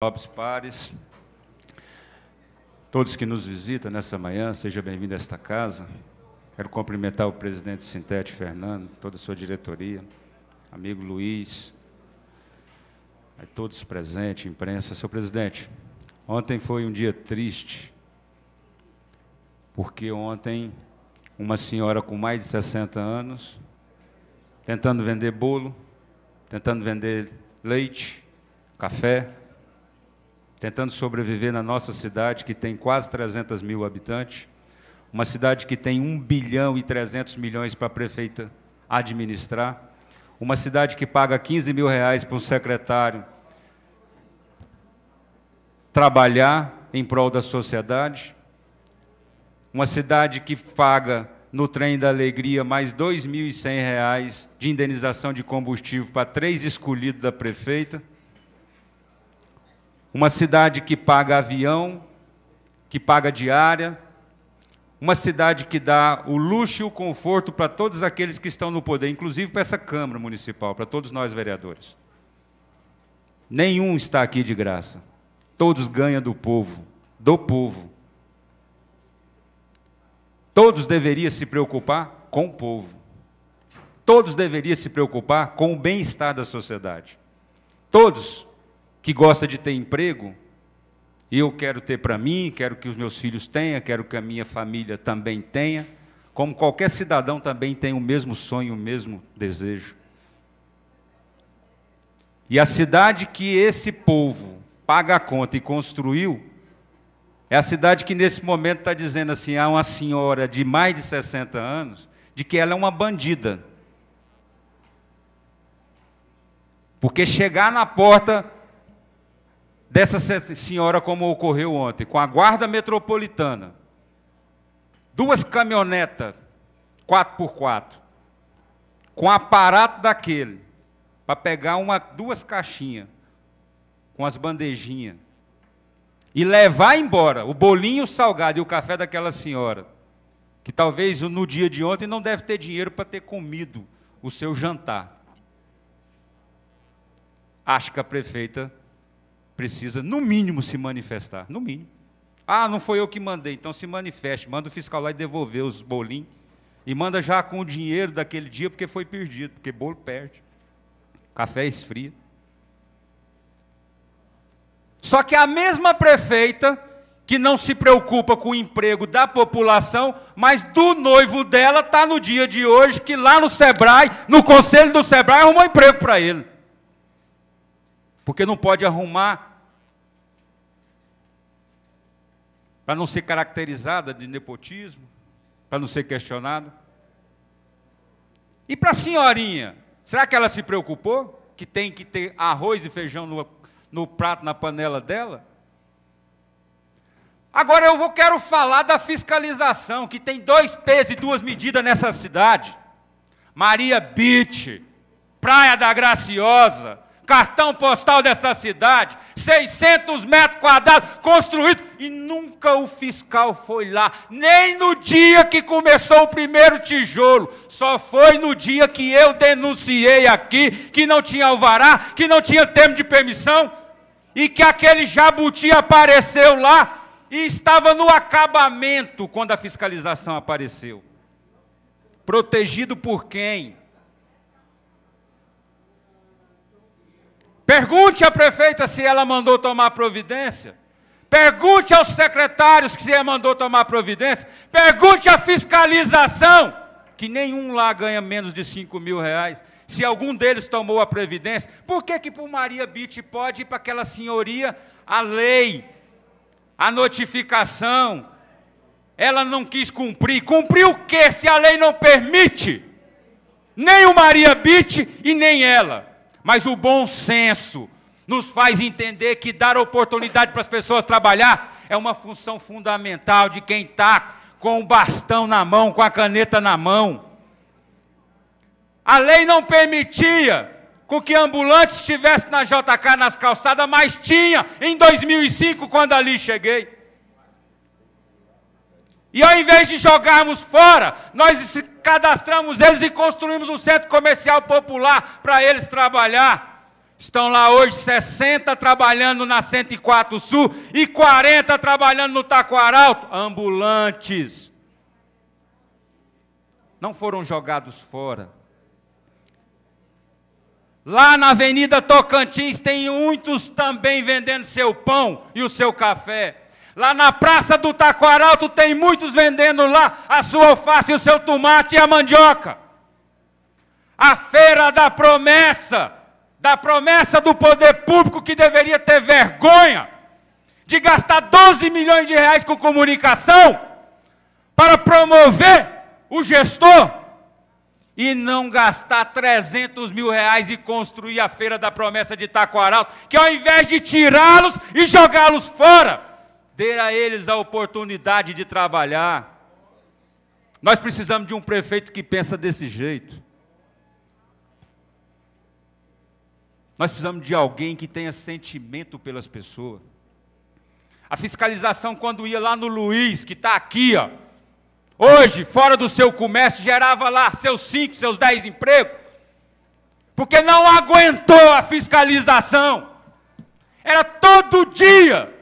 Nobres pares, todos que nos visitam nessa manhã, seja bem-vindo a esta casa. Quero cumprimentar o presidente Sintete Fernando, toda a sua diretoria, amigo Luiz, a todos presentes, imprensa. Seu presidente, ontem foi um dia triste, porque ontem uma senhora com mais de 60 anos, tentando vender bolo, tentando vender leite, café, tentando sobreviver na nossa cidade, que tem quase 300 mil habitantes, uma cidade que tem 1 bilhão e 300 milhões para a prefeita administrar, uma cidade que paga 15 mil reais para um secretário trabalhar em prol da sociedade, uma cidade que paga no trem da alegria mais R$ 2.100 de indenização de combustível para três escolhidos da prefeita, uma cidade que paga avião, que paga diária, uma cidade que dá o luxo e o conforto para todos aqueles que estão no poder, inclusive para essa Câmara Municipal, para todos nós vereadores. Nenhum está aqui de graça. Todos ganham do povo, do povo. Todos deveriam se preocupar com o povo. Todos deveriam se preocupar com o bem-estar da sociedade. Todos que gosta de ter emprego, eu quero ter para mim, quero que os meus filhos tenham, quero que a minha família também tenha, como qualquer cidadão também tem o mesmo sonho, o mesmo desejo. E a cidade que esse povo paga a conta e construiu, é a cidade que nesse momento está dizendo assim: há uma senhora de mais de 60 anos, de que ela é uma bandida. Porque chegar na porta dessa senhora, como ocorreu ontem, com a guarda metropolitana, duas caminhonetas 4x4, com aparato daquele, para pegar uma, duas caixinhas, com as bandejinhas, e levar embora o bolinho salgado e o café daquela senhora, que talvez no dia de ontem não deve ter dinheiro para ter comido o seu jantar. Acho que a prefeita precisa, no mínimo, se manifestar. No mínimo. Ah, não foi eu que mandei, então se manifeste, manda o fiscal lá e devolver os bolinhos. E manda já com o dinheiro daquele dia, porque foi perdido, porque bolo perde. Café esfria. Só que a mesma prefeita que não se preocupa com o emprego da população, mas do noivo dela está no dia de hoje que lá no Sebrae, no conselho do Sebrae, arrumou emprego para ele. Porque não pode arrumar para não ser caracterizada de nepotismo, para não ser questionada. E para a senhorinha, será que ela se preocupou que tem que ter arroz e feijão no, no prato, na panela dela? Agora eu vou, quero falar da fiscalização, que tem dois pesos e duas medidas nessa cidade. Maria Beach, Praia da Graciosa, cartão postal dessa cidade, 600 metros quadrados construído, e nunca o fiscal foi lá, nem no dia que começou o primeiro tijolo, só foi no dia que eu denunciei aqui que não tinha alvará, que não tinha termo de permissão, e que aquele jabuti apareceu lá e estava no acabamento quando a fiscalização apareceu. Protegido por quem? Pergunte à prefeita se ela mandou tomar providência. Pergunte aos secretários que se ela mandou tomar providência. Pergunte à fiscalização, que nenhum lá ganha menos de 5 mil reais. Se algum deles tomou a previdência, por que que o Maria Bitt pode ir para aquela senhoria a lei, a notificação? Ela não quis cumprir. Cumprir o quê se a lei não permite? Nem o Maria Bitt e nem ela mas o bom senso nos faz entender que dar oportunidade para as pessoas trabalhar é uma função fundamental de quem está com o bastão na mão, com a caneta na mão. A lei não permitia com que ambulantes estivessem na JK nas calçadas, mas tinha em 2005 quando ali cheguei. E ao invés de jogarmos fora, nós cadastramos eles e construímos um centro comercial popular para eles trabalhar. Estão lá hoje 60 trabalhando na 104 Sul e 40 trabalhando no Taquaralto, ambulantes. Não foram jogados fora. Lá na Avenida Tocantins tem muitos também vendendo seu pão e o seu café. Lá na Praça do Taquaralto tem muitos vendendo lá a sua alface, o seu tomate e a mandioca. A feira da promessa, da promessa do poder público que deveria ter vergonha de gastar 12 milhões de reais com comunicação para promover o gestor e não gastar 300 mil reais e construir a Feira da Promessa de Taquaralto, que ao invés de tirá-los e jogá-los fora, dê a eles a oportunidade de trabalhar. Nós precisamos de um prefeito que pensa desse jeito. Nós precisamos de alguém que tenha sentimento pelas pessoas. A fiscalização, quando ia lá no Luiz, que está aqui, ó, hoje, fora do seu comércio, gerava lá seus cinco, seus dez empregos, porque não aguentou a fiscalização. Era todo dia